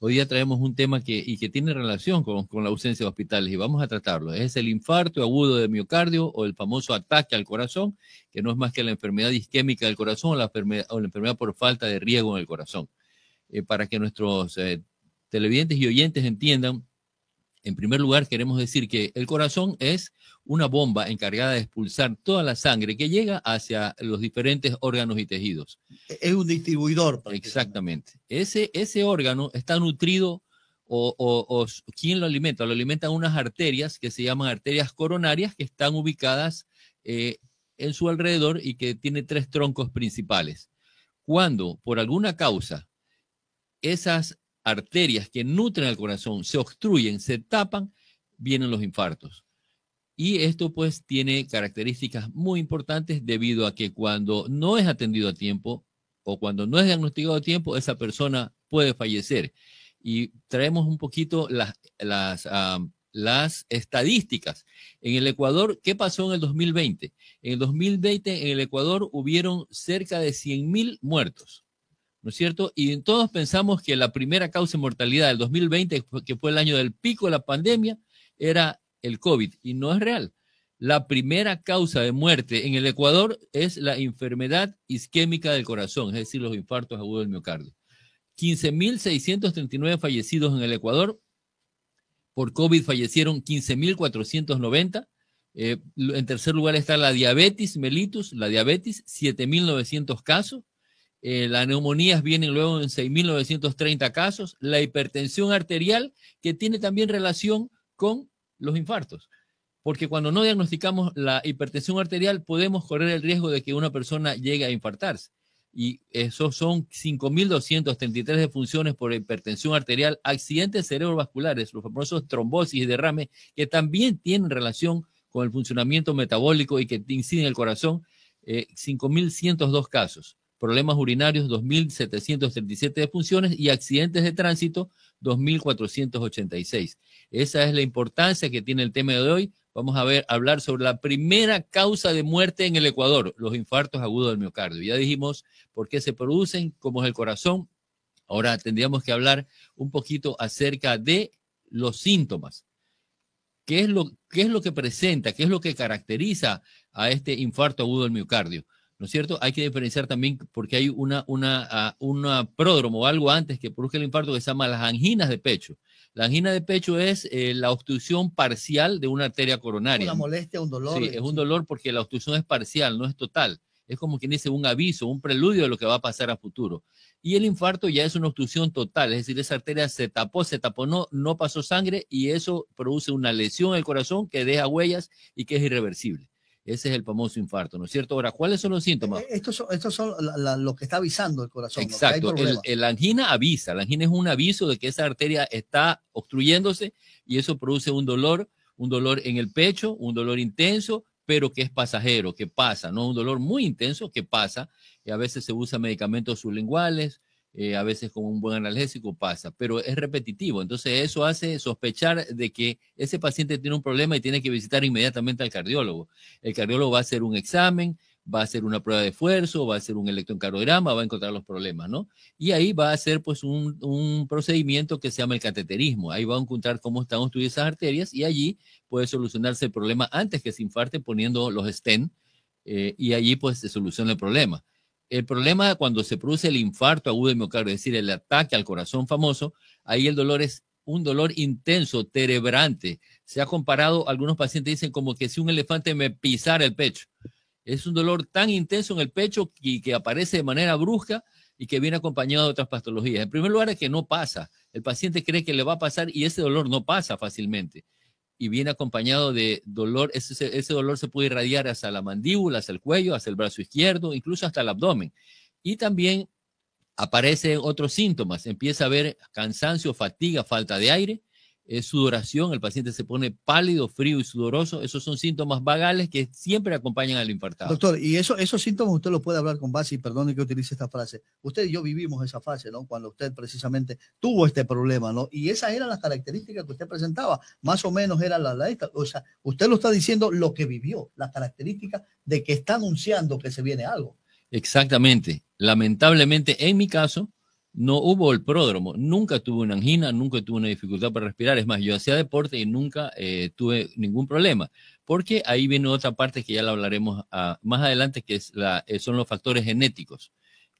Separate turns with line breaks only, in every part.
Hoy día traemos un tema que, y que tiene relación con, la ausencia de hospitales y vamos a tratarlo. Es el infarto agudo de miocardio o el famoso ataque al corazón, que no es más que la enfermedad isquémica del corazón o la enfermedad, o la enfermedad por falta de riego en el corazón. Eh, para que nuestros eh, televidentes y oyentes entiendan, en primer lugar, queremos decir que el corazón es una bomba encargada de expulsar toda la sangre que llega hacia los diferentes órganos y tejidos. E, es un distribuidor. Exactamente. Ese, órgano está nutrido o, quién lo alimenta. Lo alimentan unas arterias que se llaman arterias coronarias que están ubicadas eh, en su alrededor y que tiene tres troncos principales. Cuando por alguna causa esas arterias que nutren al corazón se obstruyen, se tapan, vienen los infartos. Y esto pues tiene características muy importantes debido a que cuando no es atendido a tiempo o cuando no es diagnosticado a tiempo, esa persona puede fallecer. Y traemos un poquito las, las, estadísticas. En el Ecuador, ¿qué pasó en el 2020? En el 2020 en el Ecuador hubieron cerca de 100 muertos. ¿no es cierto? Y todos pensamos que la primera causa de mortalidad del 2020, que fue el año del pico de la pandemia, era el COVID, y no es real. La primera causa de muerte en el Ecuador es la enfermedad isquémica del corazón, es decir, los infartos agudos del miocardio. 15.639 fallecidos en el Ecuador. Por COVID fallecieron 15.490. Eh, en tercer lugar está la diabetes mellitus, la diabetes, 7.900 casos. Eh, las neumonías vienen luego en 6.930 casos. La hipertensión arterial, que tiene también relación con los infartos. Porque cuando no diagnosticamos la hipertensión arterial, podemos correr el riesgo de que una persona llegue a infartarse. Y esos son 5.233 defunciones por hipertensión arterial, accidentes cerebrovasculares, los famosos trombosis y derrame que también tienen relación con el funcionamiento metabólico y que inciden en el corazón, eh, 5.102 casos problemas urinarios 2.737 defunciones y accidentes de tránsito 2.486. Esa es la importancia que tiene el tema de hoy. Vamos a ver, hablar sobre la primera causa de muerte en el Ecuador, los infartos agudos del miocardio. Ya dijimos por qué se producen, cómo es el corazón. Ahora tendríamos que hablar un poquito acerca de los síntomas. qué es lo que presenta, qué es lo que caracteriza a este infarto agudo del miocardio? ¿no es cierto? Hay que diferenciar también porque hay una, una, ah, una pródromo o algo antes que produce el infarto que se llama las anginas de pecho. La angina de pecho es eh, la obstrucción parcial de una arteria coronaria. Una molestia, un dolor. Sí, es un dolor porque la obstrucción es parcial, no es total. Es como quien dice un aviso, un preludio de lo que va a pasar a futuro. Y el infarto ya es una obstrucción total, es decir, esa arteria se tapó, se tapó, no, no pasó sangre y eso produce una lesión en el corazón que deja huellas y que es irreversible. Ese es el famoso infarto, ¿no es cierto? Ahora, ¿cuáles son los síntomas? Eh, eh, estos son, estos lo que está avisando el corazón. Exacto, la angina avisa, la angina es un aviso de que esa arteria está obstruyéndose y eso produce un dolor, un dolor en el pecho, un dolor intenso, pero que es pasajero, que pasa, ¿no? Un dolor muy intenso que pasa y a veces se usan medicamentos sublinguales, eh, a veces con un buen analgésico pasa, pero es repetitivo. Entonces eso hace sospechar de que ese paciente tiene un problema y tiene que visitar inmediatamente al cardiólogo. El cardiólogo va a hacer un examen, va a hacer una prueba de esfuerzo, va a hacer un electrocardiograma, va a encontrar los problemas, ¿no? Y ahí va a hacer pues un, procedimiento que se llama el cateterismo. Ahí va a encontrar cómo están obstruidas esas arterias y allí puede solucionarse el problema antes que se infarte poniendo los stent eh, y allí pues se soluciona el problema. El problema cuando se produce el infarto agudo de miocardio, es decir, el ataque al corazón famoso, ahí el dolor es un dolor intenso, terebrante. Se ha comparado, algunos pacientes dicen como que si un elefante me pisara el pecho. Es un dolor tan intenso en el pecho y que, que aparece de manera brusca y que viene acompañado de otras patologías. En primer lugar, es que no pasa. El paciente cree que le va a pasar y ese dolor no pasa fácilmente y viene acompañado de dolor, ese, ese dolor se puede irradiar hasta la mandíbula, hasta el cuello, hasta el brazo izquierdo, incluso hasta el abdomen. Y también aparecen otros síntomas, empieza a haber cansancio, fatiga, falta de aire, es sudoración, el paciente se pone pálido, frío y sudoroso. Esos son síntomas vagales que siempre acompañan al infartado. Doctor, y eso, esos síntomas usted los puede hablar con base, y perdone que utilice esta frase. Usted y yo vivimos esa fase, ¿no? Cuando usted precisamente tuvo este problema, ¿no? Y esas eran las características que usted presentaba. Más o menos era la, la esta. O sea, usted lo está diciendo lo que vivió, las características de que está anunciando que se viene algo. Exactamente. Lamentablemente, en mi caso, no hubo el pródromo, nunca tuve una angina, nunca tuve una dificultad para respirar, es más, yo hacía deporte y nunca eh, tuve ningún problema, porque ahí viene otra parte que ya la hablaremos ah, más adelante, que es la, eh, son los factores genéticos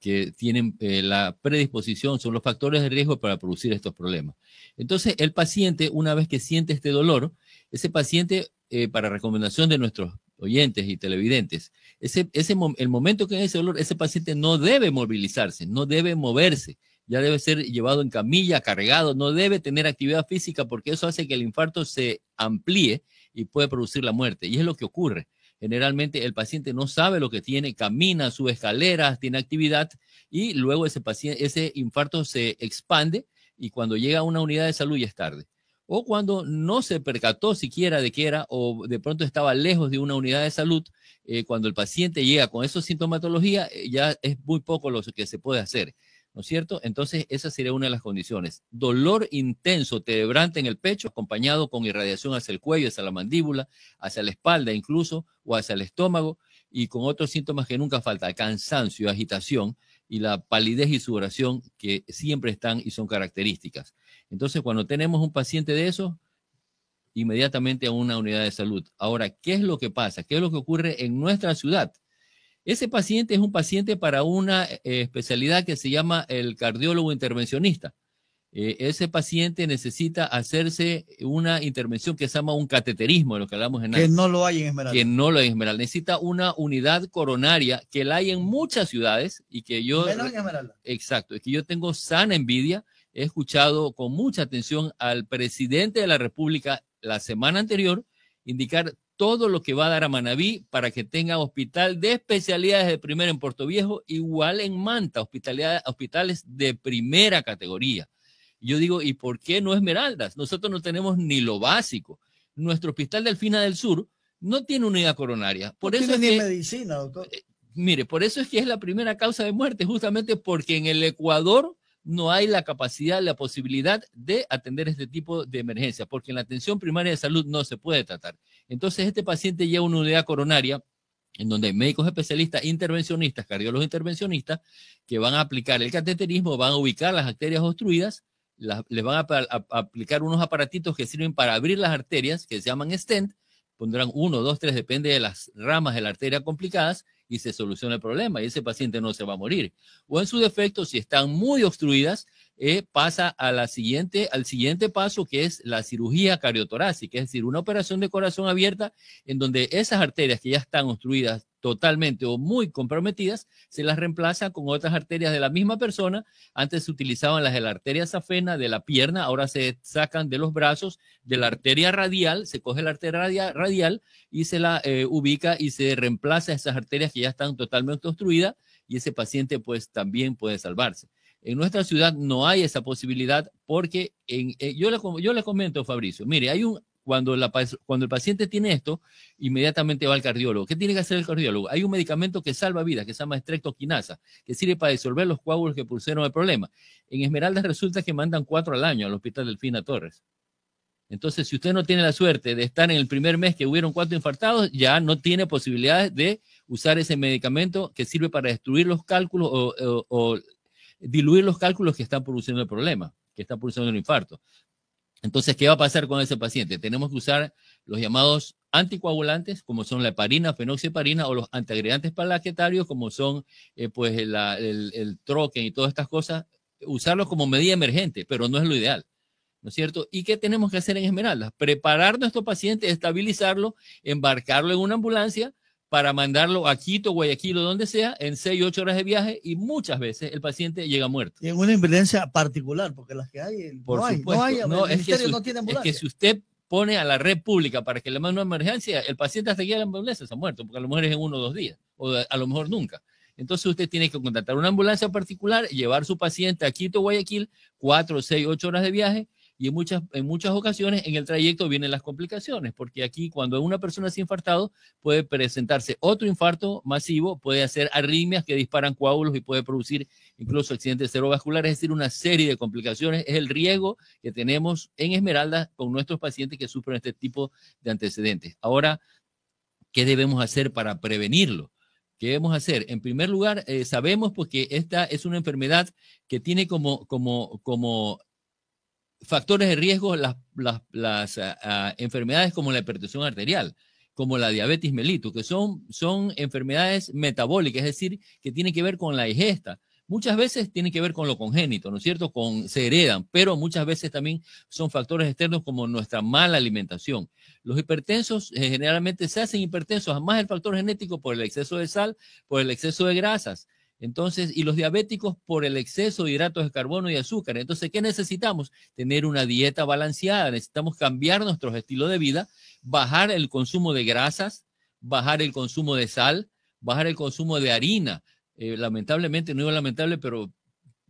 que tienen eh, la predisposición, son los factores de riesgo para producir estos problemas. Entonces, el paciente, una vez que siente este dolor, ese paciente, para recomendación de nuestros oyentes y televidentes, ese, ese, el momento que hay ese dolor, ese paciente no debe movilizarse, no debe moverse, ya debe ser llevado en camilla, cargado, no debe tener actividad física porque eso hace que el infarto se amplíe y puede producir la muerte. Y es lo que ocurre. Generalmente el paciente no sabe lo que tiene, camina, sube escaleras, tiene actividad y luego ese, paciente, ese infarto se expande y cuando llega a una unidad de salud ya es tarde o cuando no se percató siquiera de que era o de pronto estaba lejos de una unidad de salud, eh, cuando el paciente llega con esa sintomatología, eh, ya es muy poco lo que se puede hacer, ¿no es cierto? Entonces, esa sería una de las condiciones. Dolor intenso, tebrante en el pecho, acompañado con irradiación hacia el cuello, hacia la mandíbula, hacia la espalda incluso, o hacia el estómago, y con otros síntomas que nunca falta, cansancio, agitación, y la palidez y sudoración que siempre están y son características. Entonces, cuando tenemos un paciente de eso, inmediatamente a una unidad de salud. Ahora, ¿qué es lo que pasa? ¿Qué es lo que ocurre en nuestra ciudad? Ese paciente es un paciente para una eh, especialidad que se llama el cardiólogo intervencionista. Eh, ese paciente necesita hacerse una intervención que se llama un cateterismo, de lo que hablamos en Que no lo hay en Esmeralda. Que no lo hay en Esmeralda. Necesita una unidad coronaria que la hay en muchas ciudades y que yo... Exacto, es que yo tengo sana envidia. He escuchado con mucha atención al presidente de la República la semana anterior indicar todo lo que va a dar a Manabí para que tenga hospital de especialidades de primera en Puerto Viejo, igual en Manta, hospitalidad, hospitales de primera categoría. Yo digo, ¿y por qué no Esmeraldas? Nosotros no tenemos ni lo básico. Nuestro hospital Delfina del Sur no tiene unidad coronaria. Por eso que, medicina, doctor. Eh, mire, por eso es que es la primera causa de muerte, justamente porque en el Ecuador no hay la capacidad, la posibilidad de atender este tipo de emergencia, porque en la atención primaria de salud no se puede tratar. Entonces, este paciente lleva una unidad coronaria en donde hay médicos especialistas, intervencionistas, cardiólogos intervencionistas, que van a aplicar el cateterismo, van a ubicar las arterias obstruidas les van a, aplicar unos aparatitos que sirven para abrir las arterias, que se llaman stent, pondrán uno, dos, tres, depende de las ramas de la arteria complicadas, y se soluciona el problema, y ese paciente no se va a morir. O en su defecto, si están muy obstruidas, eh, pasa a la siguiente, al siguiente paso, que es la cirugía cardiotorácica, es decir, una operación de corazón abierta en donde esas arterias que ya están obstruidas totalmente o muy comprometidas, se las reemplaza con otras arterias de la misma persona. Antes se utilizaban las de la arteria safena de la pierna, ahora se sacan de los brazos de la arteria radial, se coge la arteria radial y se la eh, ubica y se reemplaza esas arterias que ya están totalmente obstruidas y ese paciente pues también puede salvarse. En nuestra ciudad no hay esa posibilidad porque en, eh, yo, le, yo le comento, Fabricio, mire, hay un cuando, el paciente tiene esto, inmediatamente va al cardiólogo. ¿Qué tiene que hacer el cardiólogo? Hay un medicamento que salva vidas, que se llama estrectoquinasa, que sirve para disolver los coágulos que pusieron el problema. En Esmeralda resulta que mandan cuatro al año al hospital Delfina Torres. Entonces, si usted no tiene la suerte de estar en el primer mes que hubieron cuatro infartados, ya no tiene posibilidades de usar ese medicamento que sirve para destruir los cálculos o, o diluir los cálculos que están produciendo el problema, que están produciendo el infarto. Entonces, ¿qué va a pasar con ese paciente? Tenemos que usar los llamados anticoagulantes, como son la heparina, fenoxiparina o los antiagregantes palaquetarios, como son eh, pues, el, troquen y todas estas cosas, usarlos como medida emergente, pero no es lo ideal. ¿No es cierto? ¿Y qué tenemos que hacer en esmeralda? Preparar nuestro paciente, estabilizarlo, embarcarlo en una ambulancia para mandarlo a Quito, Guayaquil o donde sea, en 6, 8 horas de viaje y muchas veces el paciente llega muerto. Y en una emergencia particular, porque las que hay, eh, no, hay no hay, no, el ministerio no tiene ambulancia. Es que si usted pone a la red pública para que le mande una emergencia, el paciente hasta llega la ambulancia se ha muerto, porque a lo mejor es en uno o dos días, o a lo mejor nunca. Entonces usted tiene que contratar una ambulancia particular, llevar su paciente a Quito, Guayaquil, 4, 6, 8 horas de viaje, y en muchas, en muchas ocasiones en el trayecto vienen las complicaciones, porque aquí cuando una persona es infartado puede presentarse otro infarto masivo, puede hacer arritmias que disparan coágulos y puede producir incluso accidentes cerebrovasculares, es decir, una serie de complicaciones. Es el riesgo que tenemos en Esmeralda con nuestros pacientes que sufren este tipo de antecedentes. Ahora, ¿qué debemos hacer para prevenirlo? ¿Qué debemos hacer? En primer lugar, eh, sabemos porque pues, esta es una enfermedad que tiene como, como, como factores de riesgo las, las, ah, ah, enfermedades como la hipertensión arterial, como la diabetes mellitus, que son, enfermedades metabólicas, es decir, que tienen que ver con la ingesta. Muchas veces tienen que ver con lo congénito, ¿no es cierto? Con, se heredan, pero muchas veces también son factores externos como nuestra mala alimentación. Los hipertensos eh, generalmente se hacen hipertensos, además el factor genético por el exceso de sal, por el exceso de grasas. Entonces, y los diabéticos por el exceso de hidratos de carbono y azúcar. Entonces, ¿qué necesitamos? Tener una dieta balanceada. Necesitamos cambiar nuestro estilo de vida, bajar el consumo de grasas, bajar el consumo de sal, bajar el consumo de harina. Eh, lamentablemente, no iba lamentable, pero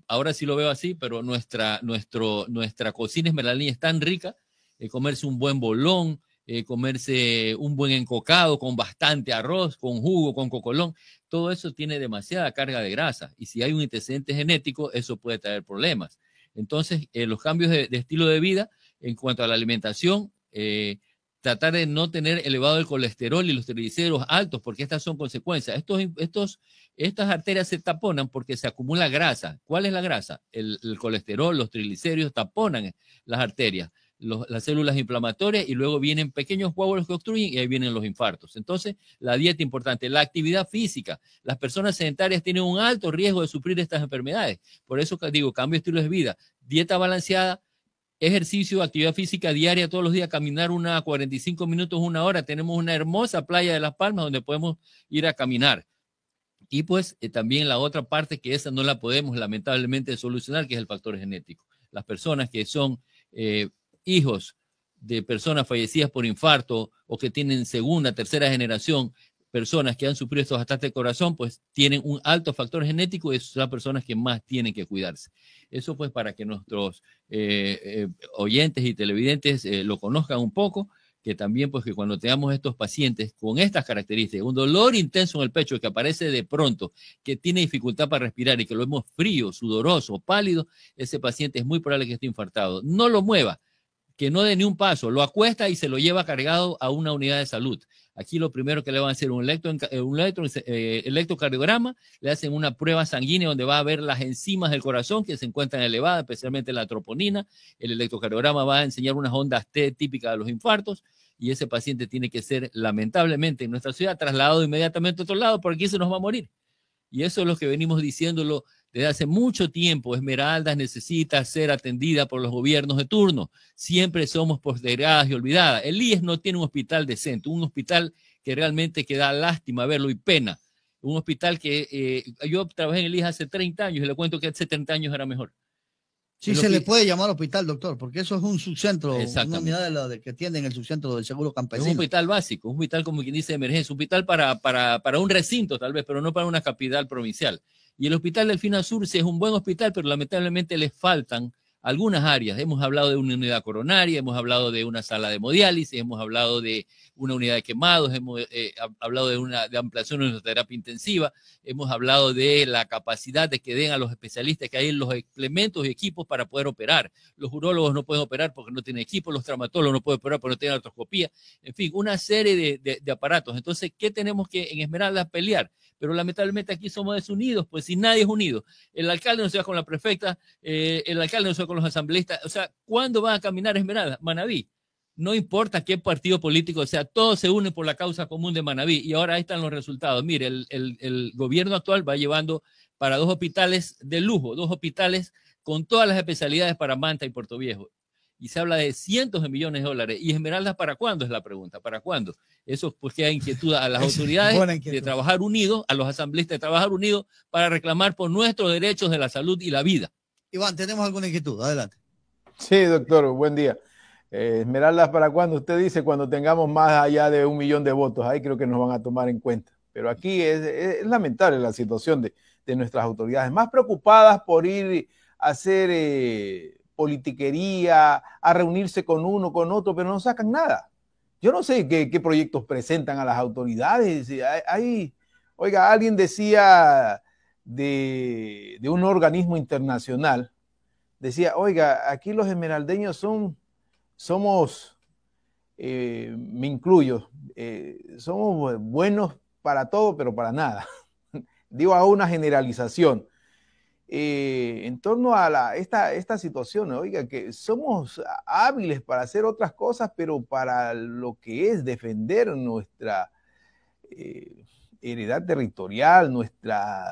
ahora sí lo veo así, pero nuestra, nuestra cocina esmeralda es tan rica, eh, comerse un buen bolón, eh, comerse un buen encocado con bastante arroz, con jugo, con cocolón. Todo eso tiene demasiada carga de grasa y si hay un antecedente genético, eso puede traer problemas. Entonces, eh, los cambios de, estilo de vida en cuanto a la alimentación, eh, tratar de no tener elevado el colesterol y los triglicéridos altos, porque estas son consecuencias. Estos, estas arterias se taponan porque se acumula grasa. ¿Cuál es la grasa? El, el colesterol, los triglicéridos taponan las arterias las células inflamatorias y luego vienen pequeños coágulos que obstruyen y ahí vienen los infartos. Entonces, la dieta importante, la actividad física. Las personas sedentarias tienen un alto riesgo de sufrir estas enfermedades. Por eso digo, cambio de estilo de vida, dieta balanceada, ejercicio, actividad física diaria todos los días, caminar una 45 minutos, una hora. Tenemos una hermosa playa de Las Palmas donde podemos ir a caminar. Y pues eh, también la otra parte que esa no la podemos lamentablemente solucionar, que es el factor genético. Las personas que son eh, hijos de personas fallecidas por infarto o que tienen segunda, tercera generación, personas que han sufrido estos ataques de corazón, pues tienen un alto factor genético y son las personas que más tienen que cuidarse. Eso pues para que nuestros eh, eh, oyentes y televidentes eh, lo conozcan un poco, que también pues que cuando tengamos estos pacientes con estas características, un dolor intenso en el pecho que aparece de pronto, que tiene dificultad para respirar y que lo vemos frío, sudoroso, pálido, ese paciente es muy probable que esté infartado. No lo mueva que no dé ni un paso, lo acuesta y se lo lleva cargado a una unidad de salud. Aquí lo primero que le van a hacer un, eh, un eh, electrocardiograma, le hacen una prueba sanguínea donde va a ver las enzimas del corazón que se encuentran elevadas, especialmente la troponina. El electrocardiograma va a enseñar unas ondas T típicas de los infartos y ese paciente tiene que ser lamentablemente en nuestra ciudad trasladado inmediatamente a otro lado porque aquí se nos va a morir. Y eso es lo que venimos diciéndolo desde hace mucho tiempo, Esmeraldas necesita ser atendida por los gobiernos de turno. Siempre somos postergadas y olvidadas. El IES no tiene un hospital decente, un hospital que realmente queda da lástima verlo y pena. Un hospital que eh, yo trabajé en el IES hace 30 años y le cuento que hace 30 años era mejor. Sí, se le puede llamar hospital, doctor, porque eso es un subcentro, una unidad de la de, que tienen el subcentro del Seguro Campesino. Es un hospital básico, un hospital como quien dice de emergencia, un hospital para, para, para un recinto tal vez, pero no para una capital provincial. Y el Hospital del Fina Sur sí es un buen hospital, pero lamentablemente les faltan algunas áreas. Hemos hablado de una unidad coronaria, hemos hablado de una sala de hemodiálisis, hemos hablado de una unidad de quemados, hemos eh, eh, hablado de una ampliación de terapia intensiva, hemos hablado de la capacidad de que den a los especialistas que hay los elementos y equipos para poder operar. Los urólogos no pueden operar porque no tienen equipo, los traumatólogos no pueden operar porque no tienen artroscopía, en fin, una serie de, aparatos. Entonces, ¿qué tenemos que en Esmeralda pelear? Pero lamentablemente aquí somos desunidos, pues si nadie es unido. El alcalde no se va con la prefecta, eh, el alcalde no se va con los asambleístas. O sea, ¿cuándo va a caminar Esmeralda? Manaví. No importa qué partido político o sea, todos se unen por la causa común de Manaví. Y ahora están los resultados. Mire, el, gobierno actual va llevando para dos hospitales de lujo, dos hospitales con todas las especialidades para Manta y Puerto Viejo y se habla de cientos de millones de dólares. ¿Y Esmeraldas para cuándo? Es la pregunta, ¿para cuándo? Eso porque hay inquietud a las autoridades de trabajar unidos, a los asambleístas de trabajar unidos para reclamar por nuestros derechos de la salud y la vida.
Iván, tenemos alguna inquietud, adelante. Sí, doctor, buen día. Eh, Esmeraldas, ¿para cuando Usted dice cuando tengamos más allá de un millón de votos, ahí creo que nos van a tomar en cuenta. Pero aquí es, lamentable la situación de, nuestras autoridades, más preocupadas por ir a hacer eh, politiquería, a reunirse con uno, con otro, pero no sacan nada. Yo no sé qué, proyectos presentan a las autoridades. oiga, alguien decía de, un organismo internacional, decía, oiga, aquí los esmeraldeños son, somos, eh, me incluyo, eh, somos buenos para todo, pero para nada. Digo a una generalización. Eh, en torno a esta, esta situación, oiga, que somos hábiles para hacer otras cosas, pero para lo que es defender nuestra heredad territorial, nuestra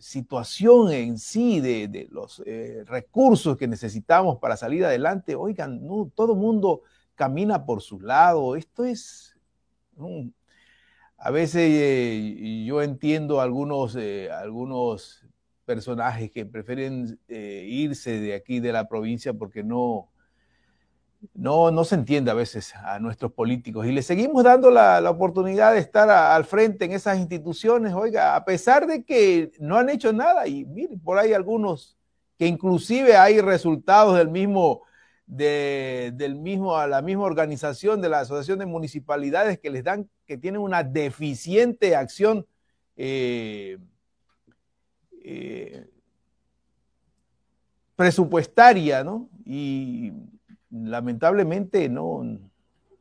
situación en sí, de, los eh, recursos que necesitamos para salir adelante, oigan, no, todo mundo camina por su lado. Esto es... a veces eh, yo entiendo algunos, eh, algunos personajes que prefieren irse de aquí, de la provincia, porque no, no, no se entiende a veces a nuestros políticos y le seguimos dando la, oportunidad de estar al frente en esas instituciones, oiga, a pesar de que no han hecho nada y miren, por ahí algunos que inclusive hay resultados del mismo, de, del mismo, a la misma organización de la Asociación de Municipalidades que les dan, que tienen una deficiente acción eh, eh, presupuestaria, ¿no? Y lamentablemente no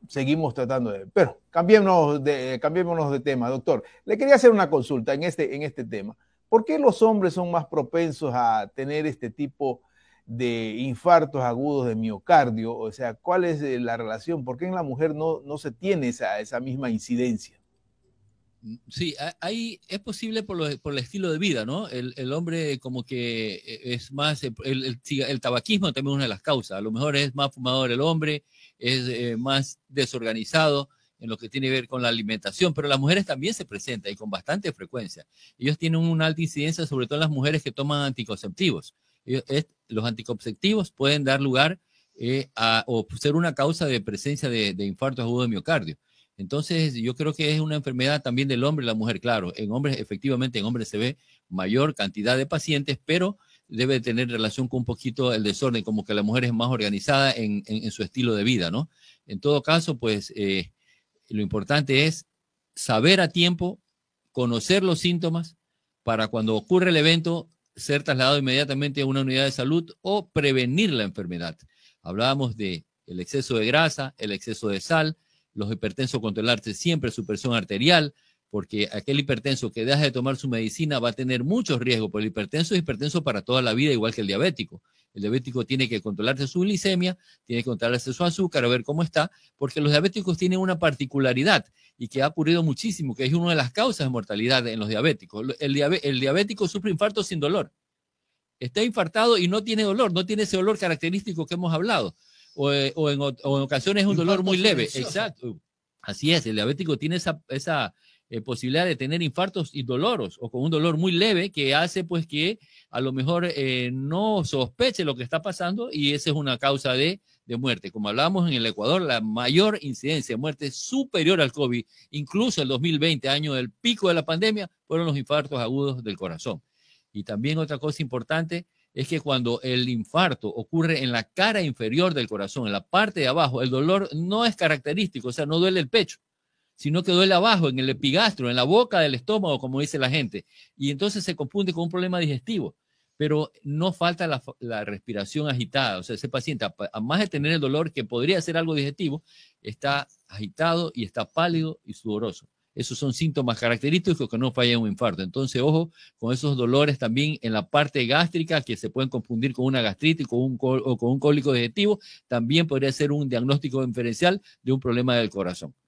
seguimos tratando de... Pero cambiémonos de, de tema, doctor. Le quería hacer una consulta en este, en este tema. ¿Por qué los hombres son más propensos a tener este tipo de infartos agudos de miocardio? O sea, ¿cuál es eh, la relación? ¿Por qué en la mujer no, no se tiene esa misma incidencia?
Sí, ahí es posible por, el estilo de vida, ¿no? El, hombre como que e, es más, eh, el, tabaquismo también es una de las causas, a lo mejor es más fumador el hombre, es eh, más desorganizado en lo que tiene que ver con la alimentación, pero las mujeres también se presentan y con bastante frecuencia. Ellos tienen una alta incidencia, sobre todo las mujeres que toman anticonceptivos. los anticonceptivos pueden dar lugar eh, a, o ser una causa de presencia de, de infarto agudo de miocardio. Entonces, yo creo que es una enfermedad también del hombre y la mujer, claro. En hombres, efectivamente, en hombres se ve mayor cantidad de pacientes, pero debe tener relación con un poquito el desorden, como que la mujer es más organizada en, su estilo de vida, ¿no? En todo caso, pues eh, lo importante es saber a tiempo, conocer los síntomas para cuando ocurre el evento ser trasladado inmediatamente a una unidad de salud o prevenir la enfermedad. Hablábamos de el exceso de grasa, el exceso de sal, los hipertensos controlarse siempre su presión arterial, porque aquel hipertenso que deja de tomar su medicina va a tener muchos riesgos, Por el hipertenso es hipertenso para toda la vida, igual que el diabético. El diabético tiene que controlarse su glicemia, tiene que controlarse su azúcar, a ver cómo está, porque los diabéticos tienen una particularidad y que ha ocurrido muchísimo, que es una de las causas de mortalidad en los diabéticos. El, el diabético sufre infarto sin dolor. Está infartado y no tiene dolor, no tiene ese dolor característico que hemos hablado. Eh, o, en, ocasiones un dolor muy leve. Exacto. Así es, el diabético tiene esa, eh, posibilidad de tener infartos y doloros o con un dolor muy leve que hace pues que a lo mejor eh, no sospeche lo que está pasando y esa es una causa de, de muerte. Como hablábamos en el Ecuador, la mayor incidencia de muerte superior al COVID, incluso el 2020, año del pico de la pandemia, fueron los infartos agudos del corazón. Y también otra cosa importante, es que cuando el infarto ocurre en la cara inferior del corazón, en la parte de abajo, el dolor no es característico, o sea, no duele el pecho, sino que duele abajo, en el epigastro, en la boca del estómago, como dice la gente. Y entonces se confunde con un problema digestivo, pero no falta la, la respiración agitada, o sea, ese paciente, además de tener el dolor que podría ser algo digestivo, está agitado y está pálido y sudoroso esos son síntomas característicos que no falla un infarto. Entonces, ojo con esos dolores también en la parte gástrica que se pueden confundir con una gastritis con un o con un cólico digestivo, también podría ser un diagnóstico inferencial de un problema del corazón.